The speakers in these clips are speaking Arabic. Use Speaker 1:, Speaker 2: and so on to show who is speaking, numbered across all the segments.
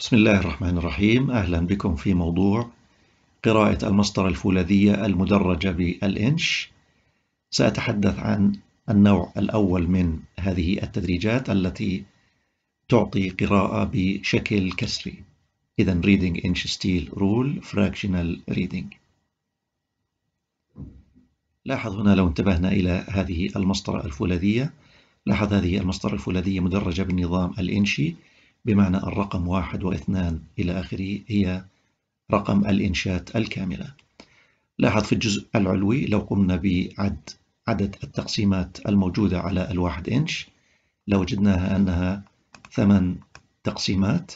Speaker 1: بسم الله الرحمن الرحيم أهلا بكم في موضوع قراءة المسطرة الفولاذية المدرجة بالإنش سأتحدث عن النوع الأول من هذه التدريجات التي تعطي قراءة بشكل كسري إذا reading inch steel rule fractional reading لاحظ هنا لو انتبهنا إلى هذه المسطرة الفولاذية لاحظ هذه المسطرة الفولاذية مدرجة بالنظام الإنشي بمعنى الرقم واحد واثنان إلى آخره هي رقم الإنشات الكاملة لاحظ في الجزء العلوي لو قمنا بعد عدد التقسيمات الموجودة على الواحد إنش لوجدناها أنها ثمان تقسيمات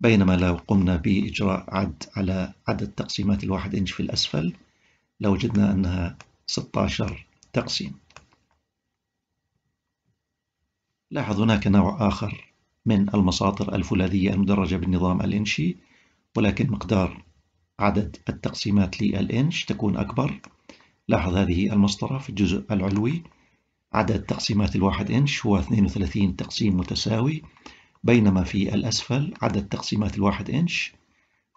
Speaker 1: بينما لو قمنا بإجراء عد على عدد تقسيمات الواحد إنش في الأسفل لوجدنا أنها 16 تقسيم لاحظ هناك نوع آخر من المساطر الفولاذية المدرجة بالنظام الإنشي ولكن مقدار عدد التقسيمات للإنش تكون أكبر لاحظ هذه المسطرة في الجزء العلوي عدد تقسيمات الواحد إنش هو 32 تقسيم متساوي بينما في الأسفل عدد تقسيمات الواحد إنش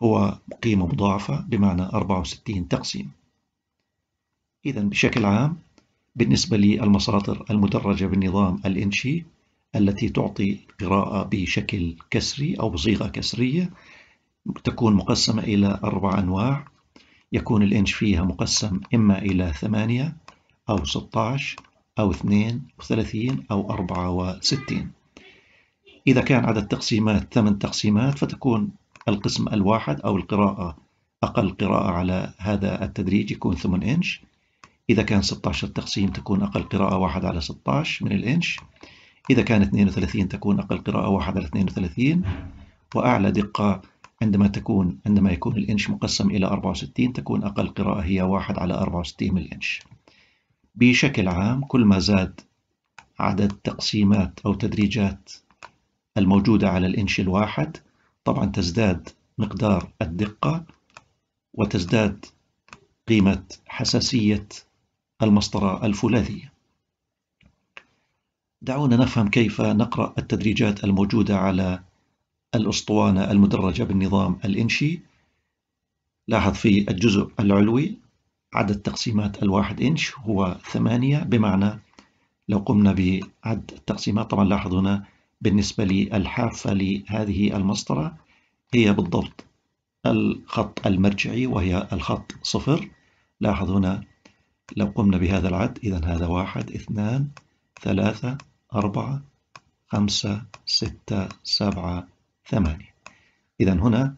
Speaker 1: هو قيمة مضاعفة بمعنى 64 تقسيم إذا بشكل عام بالنسبة للمساطر المدرجة بالنظام الإنشي التي تعطي قراءة بشكل كسري أو بصيغة كسرية تكون مقسمة إلى أربع أنواع يكون الإنش فيها مقسم إما إلى 8 أو 16 أو 32 أو 64 إذا كان عدد تقسيمات 8 تقسيمات فتكون القسم الواحد أو القراءة أقل قراءة على هذا التدريج يكون 8 إنش إذا كان 16 تقسيم تكون أقل قراءة واحد على 16 من الإنش إذا كان 32 تكون أقل قراءة 1 على 32 وأعلى دقة عندما تكون عندما يكون الإنش مقسم إلى 64 تكون أقل قراءة هي 1 على 64 الإنش بشكل عام كل ما زاد عدد تقسيمات أو تدريجات الموجودة على الإنش الواحد طبعا تزداد مقدار الدقة وتزداد قيمة حساسية المسطرة الفولاذية دعونا نفهم كيف نقرأ التدريجات الموجودة على الأسطوانة المدرجة بالنظام الإنشي لاحظ في الجزء العلوي عدد تقسيمات الواحد إنش هو ثمانية بمعنى لو قمنا بعد التقسيمات طبعا لاحظ هنا بالنسبة للحافة لهذه المسطرة هي بالضبط الخط المرجعي وهي الخط صفر لاحظ هنا لو قمنا بهذا العد إذا هذا واحد اثنان ثلاثة أربعة خمسة ستة سبعة ثمانية إذا هنا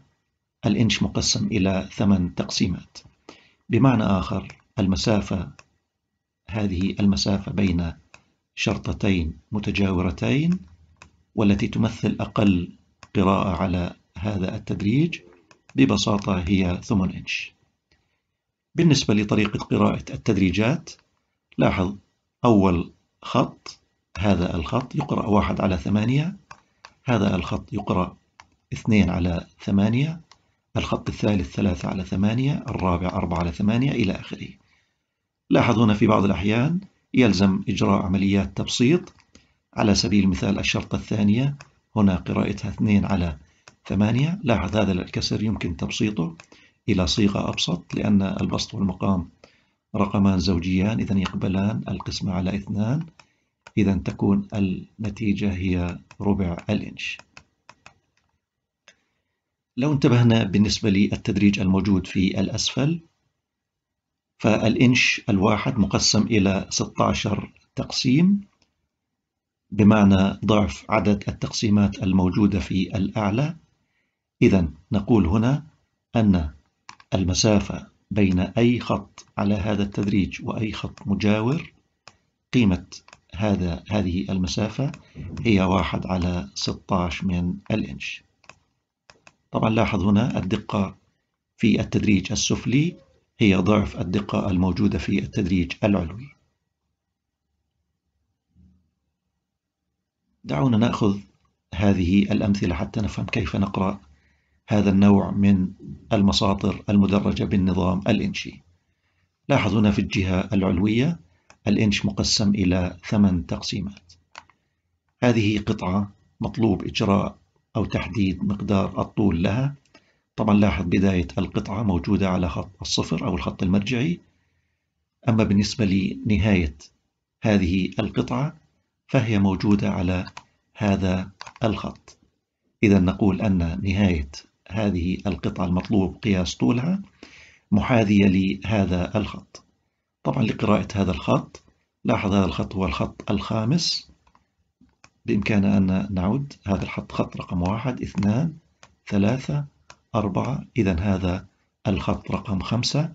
Speaker 1: الإنش مقسم إلى ثمان تقسيمات بمعنى آخر المسافة هذه المسافة بين شرطتين متجاورتين والتي تمثل أقل قراءة على هذا التدريج ببساطة هي ثمن إنش بالنسبة لطريقة قراءة التدريجات لاحظ أول خط هذا الخط يقرأ واحد على ثمانية هذا الخط يقرأ اثنين على ثمانية الخط الثالث ثلاثة على ثمانية الرابع أربعة على ثمانية إلى آخره لاحظ هنا في بعض الأحيان يلزم إجراء عمليات تبسيط على سبيل المثال الشرطة الثانية هنا قراءتها اثنين على ثمانية لاحظ هذا الكسر يمكن تبسيطه إلى صيغة أبسط لأن البسط والمقام رقمان زوجيان إذا يقبلان القسمة على اثنان إذا تكون النتيجة هي ربع الإنش لو انتبهنا بالنسبة للتدريج الموجود في الأسفل فالإنش الواحد مقسم إلى 16 تقسيم بمعنى ضعف عدد التقسيمات الموجودة في الأعلى إذا نقول هنا أن المسافة بين أي خط على هذا التدريج وأي خط مجاور قيمة هذا هذه المسافة هي واحد على 16 من الإنش طبعا لاحظ هنا الدقة في التدريج السفلي هي ضعف الدقة الموجودة في التدريج العلوي دعونا نأخذ هذه الأمثلة حتى نفهم كيف نقرأ هذا النوع من المساطر المدرجة بالنظام الإنشي لاحظ هنا في الجهة العلوية الإنش مقسم إلى ثمان تقسيمات هذه قطعة مطلوب إجراء أو تحديد مقدار الطول لها طبعا لاحظ بداية القطعة موجودة على خط الصفر أو الخط المرجعي أما بالنسبة لنهاية هذه القطعة فهي موجودة على هذا الخط إذا نقول أن نهاية هذه القطعة المطلوب قياس طولها محاذية لهذا الخط طبعا لقراءة هذا الخط لاحظ هذا الخط هو الخط الخامس بإمكاننا أن نعود هذا الخط خط رقم واحد اثنان ثلاثة أربعة إذا هذا الخط رقم خمسة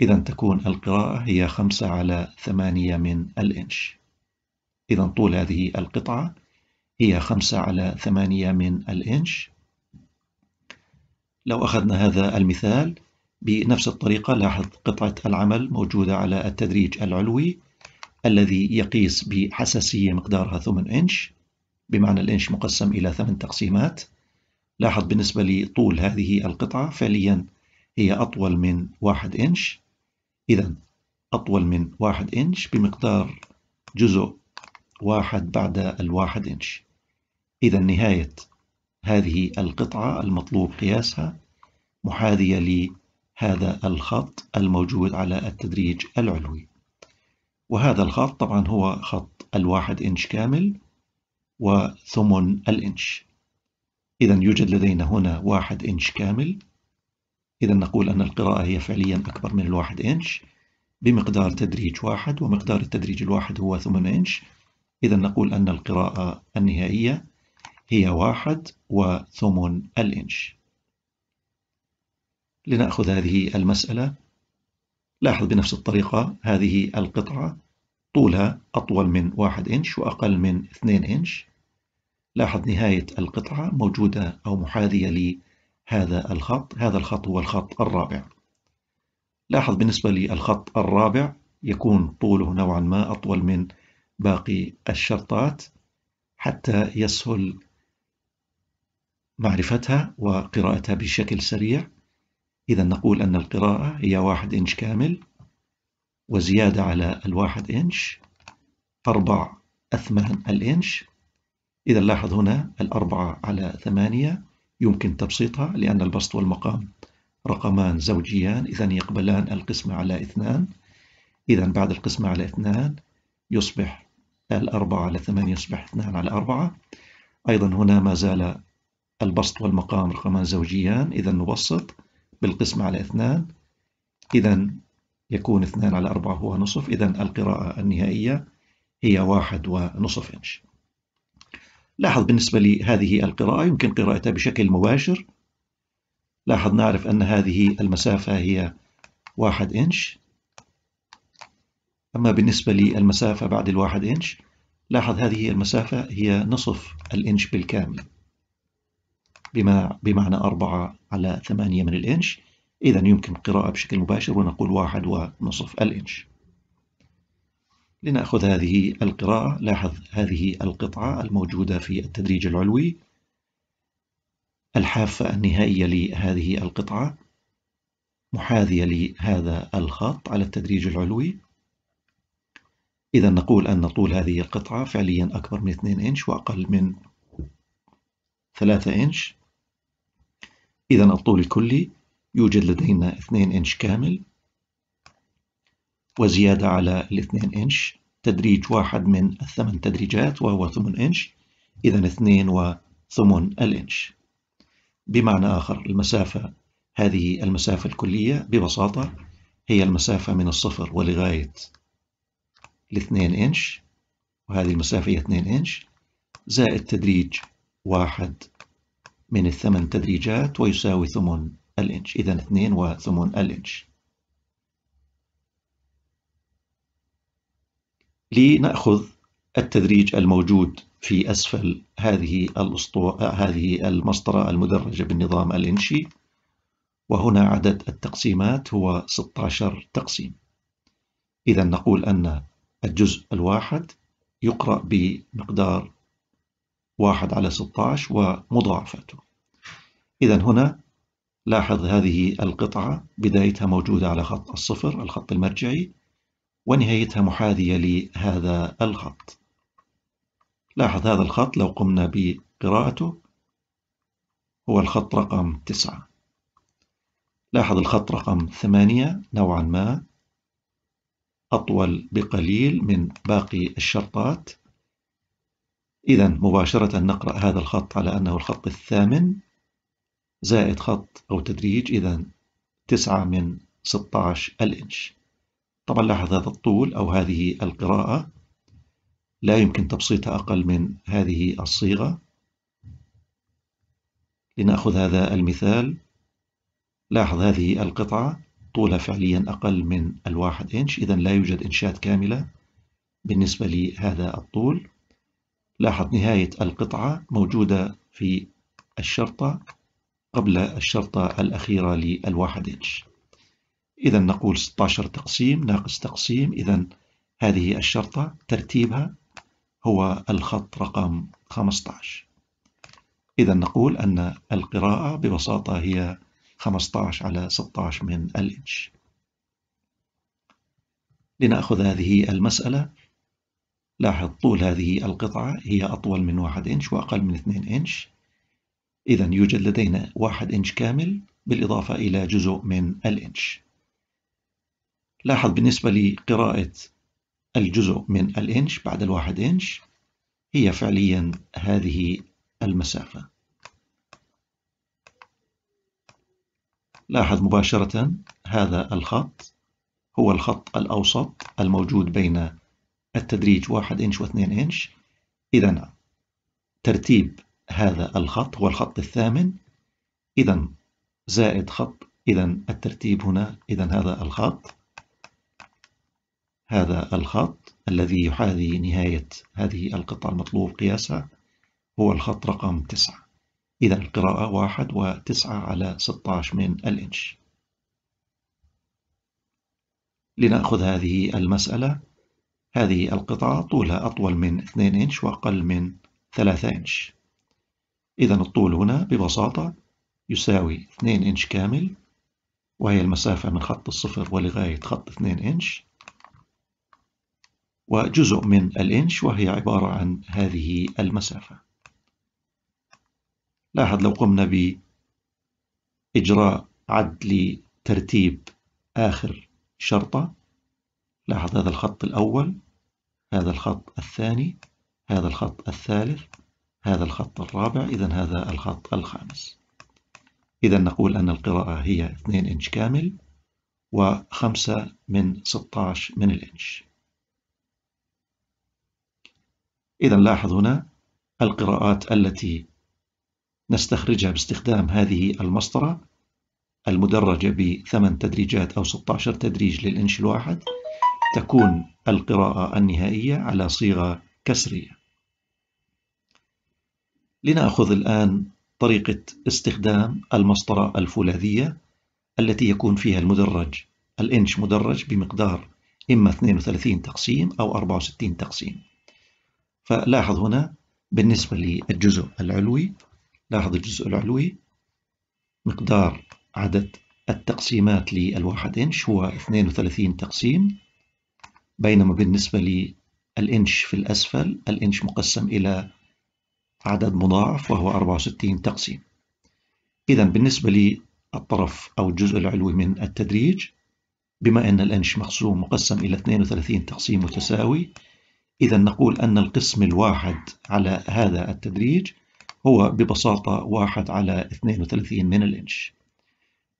Speaker 1: إذا تكون القراءة هي خمسة على ثمانية من الإنش إذا طول هذه القطعة هي خمسة على ثمانية من الإنش لو أخذنا هذا المثال بنفس الطريقة لاحظ قطعة العمل موجودة على التدريج العلوي الذي يقيس بحساسية مقدارها 8 إنش بمعنى الإنش مقسم إلى 8 تقسيمات لاحظ بالنسبة لطول هذه القطعة فعليا هي أطول من 1 إنش إذا أطول من 1 إنش بمقدار جزء واحد بعد الواحد إنش إذا نهاية هذه القطعة المطلوب قياسها محاذية هذا الخط الموجود على التدريج العلوي وهذا الخط طبعا هو خط الواحد إنش كامل وثمن الإنش إذا يوجد لدينا هنا واحد إنش كامل إذا نقول أن القراءة هي فعليا أكبر من الواحد إنش بمقدار تدريج واحد ومقدار التدريج الواحد هو ثمن إنش إذا نقول أن القراءة النهائية هي واحد وثمن الإنش لنأخذ هذه المسألة لاحظ بنفس الطريقة هذه القطعة طولها أطول من 1 إنش وأقل من 2 إنش لاحظ نهاية القطعة موجودة أو محاذية لهذا الخط هذا الخط هو الخط الرابع لاحظ بالنسبة للخط الرابع يكون طوله نوعا ما أطول من باقي الشرطات حتى يسهل معرفتها وقراءتها بشكل سريع إذا نقول أن القراءة هي واحد إنش كامل وزيادة على الواحد إنش أربع أثمان الإنش إذا لاحظ هنا الأربعة على ثمانية يمكن تبسيطها لأن البسط والمقام رقمان زوجيان إذا يقبلان القسمة على اثنان إذا بعد القسمة على اثنان يصبح الأربعة على ثمانية يصبح اثنان على أربعة أيضا هنا ما زال البسط والمقام رقمان زوجيان إذا نبسط بالقسمة على اثنان إذا يكون اثنان على أربعة هو نصف إذا القراءة النهائية هي واحد ونصف إنش لاحظ بالنسبة لهذه القراءة يمكن قراءتها بشكل مباشر لاحظ نعرف أن هذه المسافة هي واحد إنش أما بالنسبة للمسافة بعد الواحد إنش لاحظ هذه المسافة هي نصف الإنش بالكامل بما بمعنى 4 على 8 من الإنش إذا يمكن قراءة بشكل مباشر ونقول واحد ونصف الإنش لنأخذ هذه القراءة لاحظ هذه القطعة الموجودة في التدريج العلوي الحافة النهائية لهذه القطعة محاذية لهذا الخط على التدريج العلوي إذا نقول أن طول هذه القطعة فعليا أكبر من 2 إنش وأقل من 3 إنش إذا الطول الكلي يوجد لدينا 2 إنش كامل وزيادة على 2 إنش تدريج واحد من الثمان تدريجات وهو ثمن إنش إذا 2 وثمن الإنش بمعنى آخر المسافة هذه المسافة الكلية ببساطة هي المسافة من الصفر ولغاية 2 إنش وهذه المسافة هي 2 إنش زائد تدريج واحد من الثمن تدريجات ويساوي ثمن الإنش إذا 2 وثمن الإنش لنأخذ التدريج الموجود في أسفل هذه الأسطو... هذه المسطرة المدرجة بالنظام الإنشي وهنا عدد التقسيمات هو 16 تقسيم إذا نقول أن الجزء الواحد يقرأ بمقدار واحد على 16 ومضاعفاته إذا هنا لاحظ هذه القطعة بدايتها موجودة على خط الصفر الخط المرجعي ونهايتها محاذية لهذا الخط لاحظ هذا الخط لو قمنا بقراءته هو الخط رقم 9 لاحظ الخط رقم 8 نوعا ما أطول بقليل من باقي الشرطات إذا مباشرة نقرأ هذا الخط على أنه الخط الثامن زائد خط أو تدريج إذا تسعة من 16 الإنش طبعا لاحظ هذا الطول أو هذه القراءة لا يمكن تبسيطها أقل من هذه الصيغة لنأخذ هذا المثال لاحظ هذه القطعة طولها فعليا أقل من الواحد إنش إذا لا يوجد إنشات كاملة بالنسبة لهذا الطول لاحظ نهاية القطعة موجودة في الشرطة قبل الشرطة الأخيرة للواحد إنش إذا نقول 16 تقسيم ناقص تقسيم إذا هذه الشرطة ترتيبها هو الخط رقم 15 إذا نقول أن القراءة ببساطة هي 15 على 16 من الإنش لنأخذ هذه المسألة لاحظ طول هذه القطعة هي أطول من واحد إنش وأقل من اثنين إنش إذا يوجد لدينا واحد إنش كامل بالإضافة إلى جزء من الإنش لاحظ بالنسبة لقراءة الجزء من الإنش بعد الواحد إنش هي فعليا هذه المسافة لاحظ مباشرة هذا الخط هو الخط الأوسط الموجود بين التدريج 1 إنش و2 إنش إذا ترتيب هذا الخط هو الخط الثامن إذا زائد خط إذا الترتيب هنا إذا هذا الخط هذا الخط الذي يحاذي نهاية هذه القطعة المطلوب قياسها هو الخط رقم 9 إذا القراءة 1 و9 على 16 من الإنش لنأخذ هذه المسألة هذه القطعة طولها أطول من 2 إنش وأقل من 3 إنش إذا الطول هنا ببساطة يساوي 2 إنش كامل وهي المسافة من خط الصفر ولغاية خط 2 إنش وجزء من الإنش وهي عبارة عن هذه المسافة لاحظ لو قمنا بإجراء عد لترتيب آخر شرطة لاحظ هذا الخط الأول هذا الخط الثاني هذا الخط الثالث هذا الخط الرابع إذا هذا الخط الخامس إذا نقول أن القراءة هي 2 إنش كامل و5 من 16 من الإنش إذا لاحظ هنا القراءات التي نستخرجها باستخدام هذه المسطرة المدرجة بثمان تدريجات أو 16 تدريج للإنش الواحد تكون القراءة النهائية على صيغة كسرية لنأخذ الآن طريقة استخدام المسطرة الفولاذية التي يكون فيها المدرج الإنش مدرج بمقدار إما 32 تقسيم أو 64 تقسيم فلاحظ هنا بالنسبة للجزء العلوي لاحظ الجزء العلوي مقدار عدد التقسيمات للواحد إنش هو 32 تقسيم بينما بالنسبة للإنش في الأسفل الإنش مقسم إلى عدد مضاعف وهو 64 تقسيم إذا بالنسبة للطرف أو الجزء العلوي من التدريج بما أن الإنش مقسوم مقسم إلى 32 تقسيم متساوي إذا نقول أن القسم الواحد على هذا التدريج هو ببساطة واحد على 32 من الإنش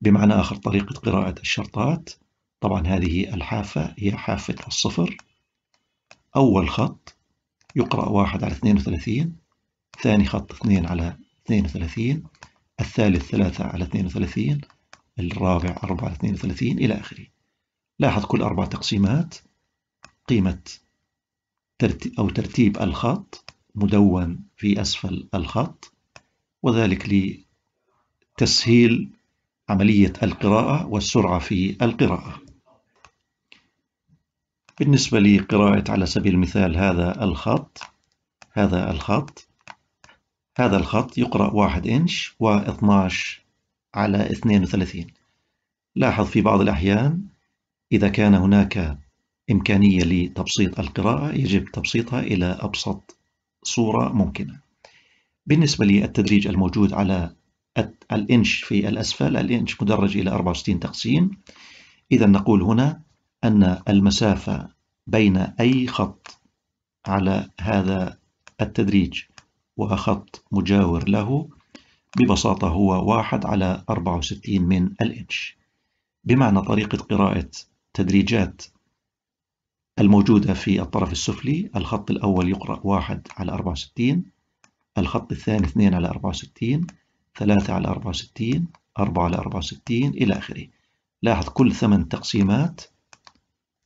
Speaker 1: بمعنى آخر طريقة قراءة الشرطات طبعا هذه الحافة هي حافة الصفر أول خط يقرأ واحد على 32 ثاني خط 2 على 32 الثالث 3 على 32 الرابع 4 على 32 إلى آخره لاحظ كل أربع تقسيمات قيمة أو ترتيب الخط مدون في أسفل الخط وذلك لتسهيل عملية القراءة والسرعة في القراءة بالنسبة لقراءة على سبيل المثال هذا الخط هذا الخط هذا الخط يقرأ 1 إنش و12 على 32 لاحظ في بعض الأحيان إذا كان هناك إمكانية لتبسيط القراءة يجب تبسيطها إلى أبسط صورة ممكنة بالنسبة للتدريج الموجود على الإنش في الأسفل الإنش مدرج إلى 64 تقسيم إذا نقول هنا أن المسافة بين أي خط على هذا التدريج وخط مجاور له ببساطة هو واحد على 64 من الإنش بمعنى طريقة قراءة تدريجات الموجودة في الطرف السفلي الخط الأول يقرأ 1 على 64 الخط الثاني 2 على 64 3 على 64 4 على 64 إلى آخره لاحظ كل ثمان تقسيمات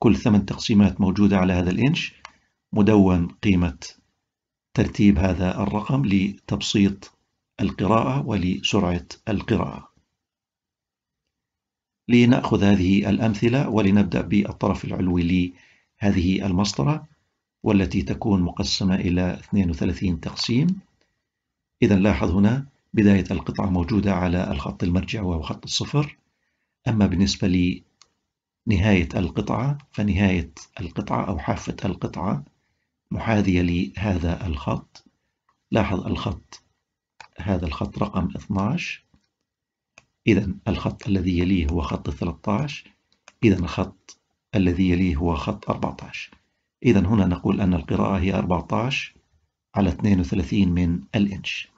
Speaker 1: كل ثمان تقسيمات موجودة على هذا الإنش مدون قيمة ترتيب هذا الرقم لتبسيط القراءة ولسرعة القراءة لنأخذ هذه الأمثلة ولنبدأ بالطرف العلوي لهذه المسطرة والتي تكون مقسمة إلى 32 تقسيم إذا لاحظ هنا بداية القطعة موجودة على الخط المرجع وهو خط الصفر أما بالنسبة نهاية القطعة فنهاية القطعة أو حافة القطعة محاذية لهذا الخط لاحظ الخط هذا الخط رقم 12 إذا الخط الذي يليه هو خط 13 إذا الخط الذي يليه هو خط 14 إذا هنا نقول أن القراءة هي 14 على 32 من الإنش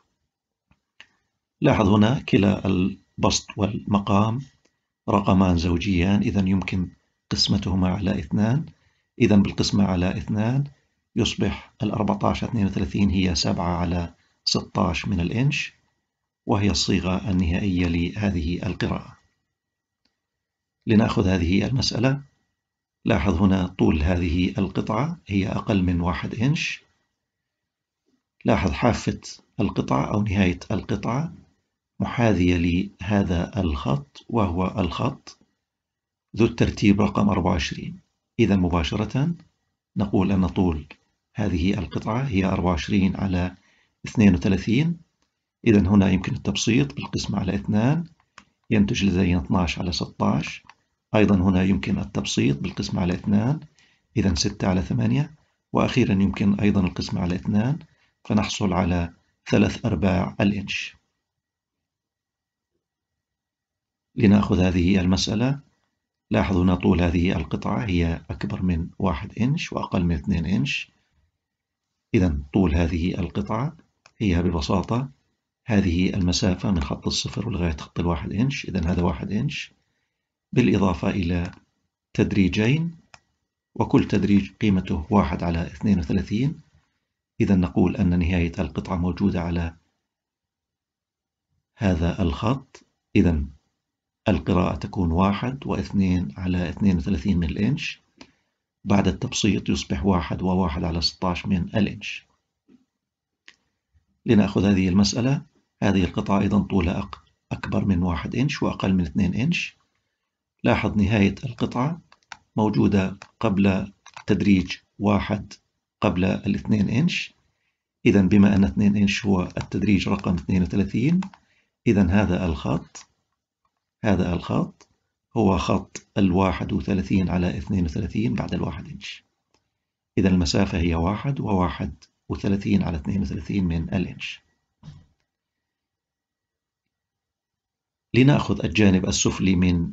Speaker 1: لاحظ هنا كلا البسط والمقام رقمان زوجيان إذا يمكن قسمتهما على اثنان إذا بالقسمة على اثنان يصبح ال 14 32 هي 7 على 16 من الإنش وهي الصيغة النهائية لهذه القراءة لنأخذ هذه المسألة لاحظ هنا طول هذه القطعة هي أقل من 1 إنش لاحظ حافة القطعة أو نهاية القطعة محاذية لهذا الخط وهو الخط ذو الترتيب رقم 24 إذا مباشرة نقول أن طول هذه القطعة هي 24 على 32 إذا هنا يمكن التبسيط بالقسمة على 2 ينتج لدينا 12 على 16 أيضا هنا يمكن التبسيط بالقسمة على 2 إذا 6 على 8 وأخيرا يمكن أيضا القسمة على 2 فنحصل على ثلاث أرباع الإنش لنأخذ هذه المسألة لاحظوا هنا طول هذه القطعة هي أكبر من 1 إنش وأقل من 2 إنش إذا طول هذه القطعة هي ببساطة هذه المسافة من خط الصفر لغاية خط الواحد إنش إذا هذا واحد إنش بالإضافة إلى تدريجين وكل تدريج قيمته واحد على 32 إذا نقول أن نهاية القطعة موجودة على هذا الخط إذا القراءة تكون واحد واثنين على 32 من الإنش بعد التبسيط يصبح واحد وواحد على 16 من الإنش لنأخذ هذه المسألة هذه القطعة أيضا طولها أكبر من واحد إنش وأقل من 2 إنش لاحظ نهاية القطعة موجودة قبل تدريج واحد قبل الاثنين إنش إذا بما أن 2 إنش هو التدريج رقم 32 إذا هذا الخط هذا الخط هو خط الواحد وثلاثين على اثنين وثلاثين بعد الواحد إنش إذا المسافة هي واحد وواحد وثلاثين على اثنين وثلاثين من الإنش لنأخذ الجانب السفلي من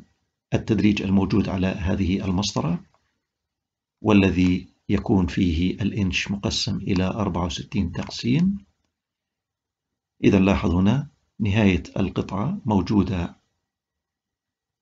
Speaker 1: التدريج الموجود على هذه المسطرة والذي يكون فيه الإنش مقسم إلى 64 تقسيم إذا لاحظ هنا نهاية القطعة موجودة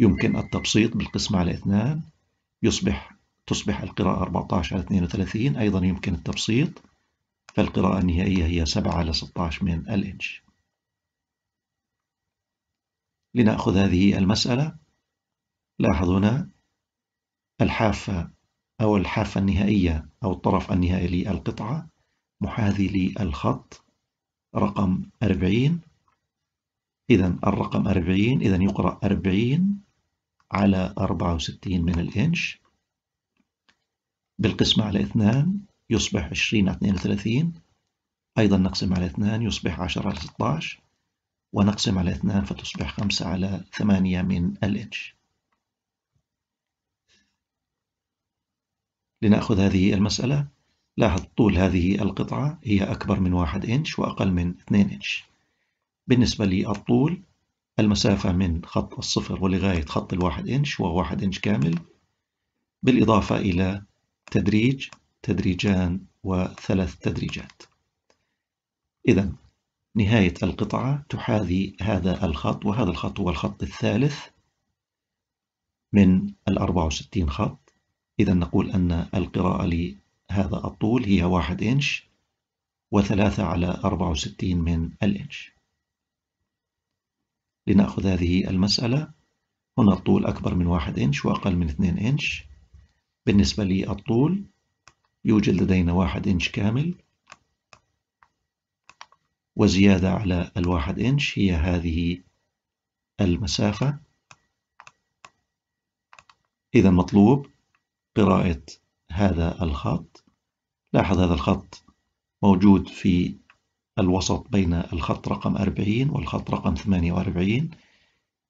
Speaker 1: يمكن التبسيط بالقسمة على 2 يصبح تصبح القراءة 14 على 32 أيضا يمكن التبسيط فالقراءة النهائية هي 7 على 16 من الإنش لنأخذ هذه المسألة لاحظ هنا الحافة أو الحافة النهائية أو الطرف النهائي للقطعة محاذي للخط رقم 40 إذا الرقم 40 إذا يقرأ 40 على 64 من الإنش بالقسمة على 2 يصبح 20 على 32 أيضا نقسم على 2 يصبح 10 على 16 ونقسم على 2 فتصبح 5 على 8 من الإنش لنأخذ هذه المسألة لاحظ طول هذه القطعة هي أكبر من 1 إنش وأقل من 2 إنش بالنسبة للطول المسافة من خط الصفر ولغاية خط الواحد إنش وواحد واحد إنش كامل بالإضافة إلى تدريج تدريجان وثلاث تدريجات إذا نهاية القطعة تحاذي هذا الخط وهذا الخط هو الخط الثالث من ال 64 خط إذا نقول أن القراءة لهذا الطول هي واحد إنش وثلاثة على 64 من الإنش لنأخذ هذه المسألة هنا الطول أكبر من واحد إنش وأقل من اثنين إنش بالنسبة للطول يوجد لدينا واحد إنش كامل وزيادة على الواحد إنش هي هذه المسافة إذا مطلوب قراءة هذا الخط لاحظ هذا الخط موجود في الوسط بين الخط رقم 40 والخط رقم 48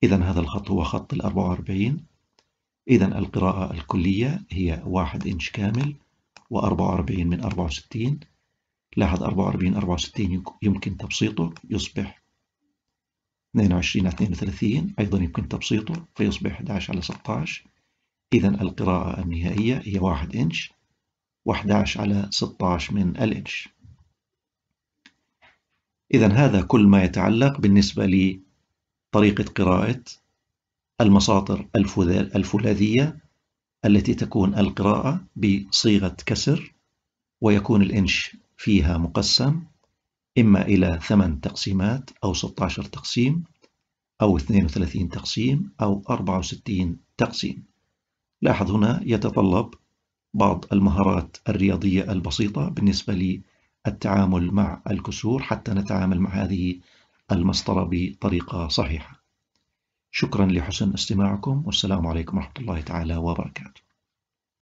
Speaker 1: إذا هذا الخط هو خط ال 44 إذا القراءة الكلية هي 1 إنش كامل و44 من 64 لاحظ 44 64 يمكن تبسيطه يصبح 22 على 32 أيضا يمكن تبسيطه فيصبح 11 على 16 إذا القراءة النهائية هي 1 إنش و11 على 16 من الإنش إذا هذا كل ما يتعلق بالنسبة لطريقة قراءة المساطر الفولاذية التي تكون القراءة بصيغة كسر ويكون الإنش فيها مقسم إما إلى 8 تقسيمات أو 16 تقسيم أو 32 تقسيم أو 64 تقسيم لاحظ هنا يتطلب بعض المهارات الرياضية البسيطة بالنسبة التعامل مع الكسور حتى نتعامل مع هذه المسطرة بطريقة صحيحة شكرا لحسن استماعكم والسلام عليكم ورحمة الله تعالى وبركاته